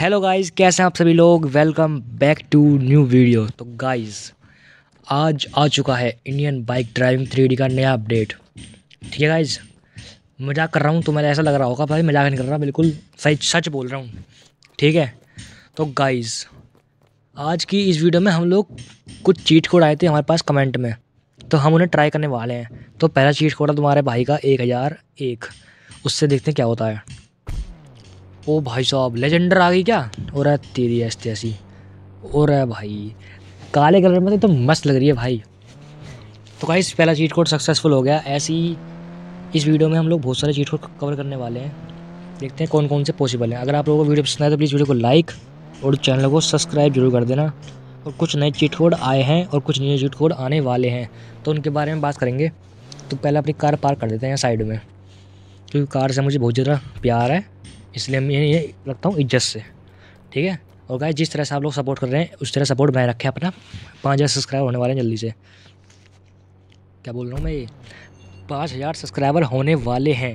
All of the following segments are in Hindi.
हेलो गाइस कैसे हैं आप सभी लोग welcome back to new video तो गाइस आज आ चुका है इंडियन बाइक ड्राइविंग थ्री का नया अपडेट ठीक है गाइस मजाक कर रहा हूँ तो ऐसा लग रहा होगा भाई मजाक नहीं कर रहा बिल्कुल सही सच बोल रहा हूँ ठीक है तो गाइस आज की इस वीडियो में हम लोग कुछ चीट कोड आए थे हमारे पास कमेंट में तो हम उन्हें ट्राई करने वाले हैं तो पहला चीट कोड है तुम्हारे भाई का एक हज़ार एक उससे देखते हैं क्या होता है ओ भाई साहब लेजेंडर आ गई क्या और तेरी ऐसी ऐसी और भाई काले कलर में तो एकदम मस्त लग रही है भाई तो गाइस पहला चीट कोड सक्सेसफुल हो गया ऐसी इस वीडियो में हम लोग बहुत सारे चीट कोड कवर करने वाले हैं देखते हैं कौन कौन से पॉसिबल हैं अगर आप लोगों को वीडियो पसंद आए तो प्लीज़ वीडियो को लाइक और चैनल को सब्सक्राइब जरूर कर देना और कुछ नए चीट कोड आए हैं और कुछ नए चीट कोड आने वाले हैं तो उनके बारे में बात करेंगे तो पहले अपनी कार पार्क कर देते हैं साइड में क्योंकि कार से मुझे बहुत ज़्यादा प्यार है इसलिए मैं ये लगता हूँ इज्जत से ठीक है और गाय जिस तरह से आप लोग सपोर्ट कर रहे हैं उस तरह सपोर्ट बनाए रखें अपना पाँच हज़ार सब्सक्राइबर होने वाले हैं जल्दी से क्या बोल रहा हूँ मैं ये पाँच हज़ार सब्सक्राइबर होने वाले हैं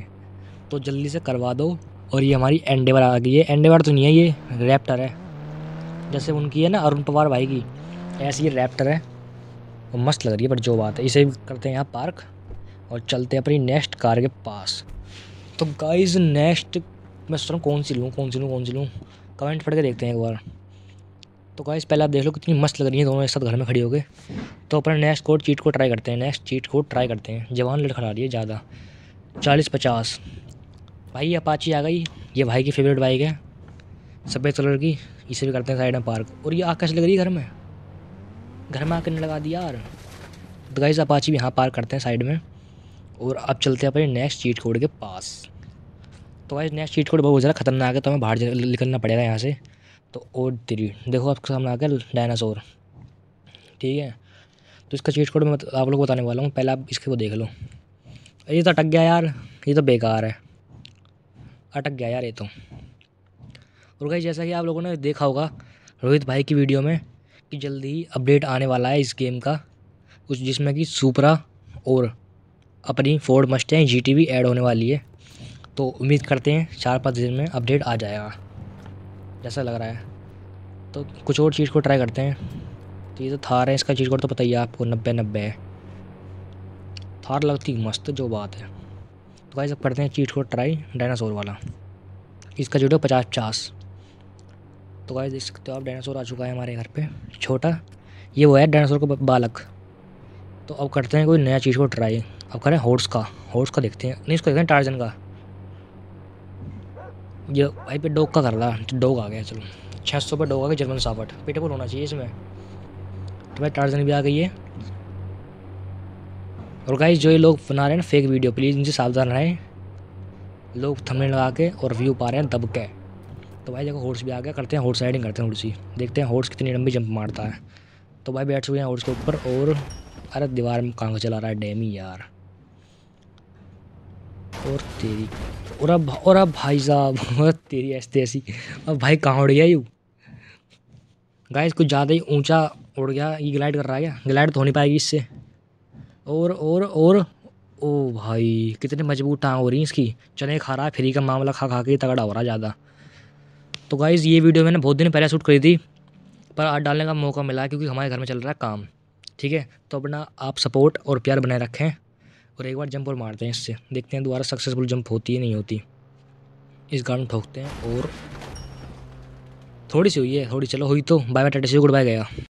तो जल्दी से करवा दो और ये हमारी एंडेवर आ गई है एंडेवर तो नहीं है ये रैप्टर है जैसे उनकी है ना अरुण पवार भाई की ऐसी ये रैप्टर है वो मस्त लग रही है बट जो बात है इसे करते हैं यहाँ पार्क और चलते हैं अपनी नेक्स्ट कार के पास तो गाइज नेक्स्ट मैं सोच रहा हूँ कौन सी लूँ कौन सी लूँ कौन सी लूँ कमेंट पढ़ के देखते हैं एक बार तो गाइस पहले आप देख लो कितनी मस्त लग रही है दोनों एक साथ घर में खड़ी हो गए तो अपने नेक्स्ट कोड चीट को ट्राई करते हैं नेक्स्ट चीट को ट्राई करते हैं जवान लड़खड़ा रही है ज़्यादा चालीस पचास भाई अपाची आ गई ये भाई की फेवरेट बाइक है सफ़ेद कलर की इसे भी करते हैं साइड में पार्क और ये आग कैसे लग रही है घर में घर में आकर नहीं लगा दी यार तो गाइस अपाची भी यहाँ पार्क करते हैं साइड में और अब चलते हैं अपने नेक्स्ट चीट कोड के पास तो भाई नेक्स्ट चीट कोड बहुत ज़्यादा खतरनाक है तो हमें बाहर निकलना पड़ेगा यहाँ से तो ओ थ्री देखो आपके सामने आ गया डायनासोर ठीक है तो इसका चीट कोड मैं आप लोग को बताने वाला हूँ पहले आप इसके वो देख लो ये तो अटक गया यार ये तो बेकार है अटक गया यार ये तो और भाई जैसा कि आप लोगों ने देखा होगा रोहित भाई की वीडियो में कि जल्दी ही अपडेट आने वाला है इस गेम का उस जिसमें कि सुपरा और अपनी Ford Mustang G T add होने वाली है तो उम्मीद करते हैं चार पाँच दिन में अपडेट आ जाएगा जैसा लग रहा है तो कुछ और चीज़ को ट्राई करते हैं तो ये तो थार है इसका चीज़ को तो पता ही है आपको नब्बे नब्बे है थार लगती मस्त जो बात है तो भाई सब करते हैं चीज़ को ट्राई डायनासोर वाला इसका चीट कोड पचास पचास तो भाई देख सकते हो आप डायनासोर आ चुका है हमारे घर पर छोटा ये वो है डायनासोर का बालक तो अब करते हैं कोई नया चीज़ को ट्राई अब करें हॉर्स का हॉर्स का देखते हैं नहीं इसको देखते हैं टारजन का ये भाई पे डोग का कर रहा है तो डोग आ गया चलो छः सौ पर डोग आ गया जर्मन सावट पिटबुल होना चाहिए इसमें तो भाई टार्जन भी आ गई है और गाइस जो ये लोग बना रहे हैं फेक वीडियो प्लीज़ इनसे सावधान रहें लोग थमने लगा के और व्यू पा रहे हैं दब के तो भाई देखो हॉर्स भी आ गया करते हैं हॉर्स राइडिंग करते हैं हॉर्सी देखते हैं हॉर्स कितनी लंबी जंप मारता है तो भाई बैठ चुके हैं हॉर्स के ऊपर और अरे दीवार में कहाँ चला रहा है डैमी यार और तेरी और अब और अब भाई साहब और तेरी ऐसी ऐसी अब भाई कहाँ उड़ गया यू गाइस कुछ ज़्यादा ही ऊंचा उड़ गया ये ग्लाइड कर रहा है क्या ग्लाइड तो हो नहीं पाएगी इससे और और और ओ भाई कितने मजबूत टाँग हो रही हैं इसकी चने खा रहा है फ्री का मामला खा खा के तगड़ा हो रहा ज़्यादा तो गाइज़ ये वीडियो मैंने बहुत दिन पहले शूट करी थी पर आज डालने का मौका मिला क्योंकि हमारे घर में चल रहा है काम ठीक है तो अपना आप सपोर्ट और प्यार बनाए रखें और एक बार जंप और मारते हैं इससे देखते हैं दोबारा सक्सेसफुल जंप होती है नहीं होती इस गार्ड में ठोकते हैं और थोड़ी सी हुई है थोड़ी चलो हुई तो bye bye tata see good bye गया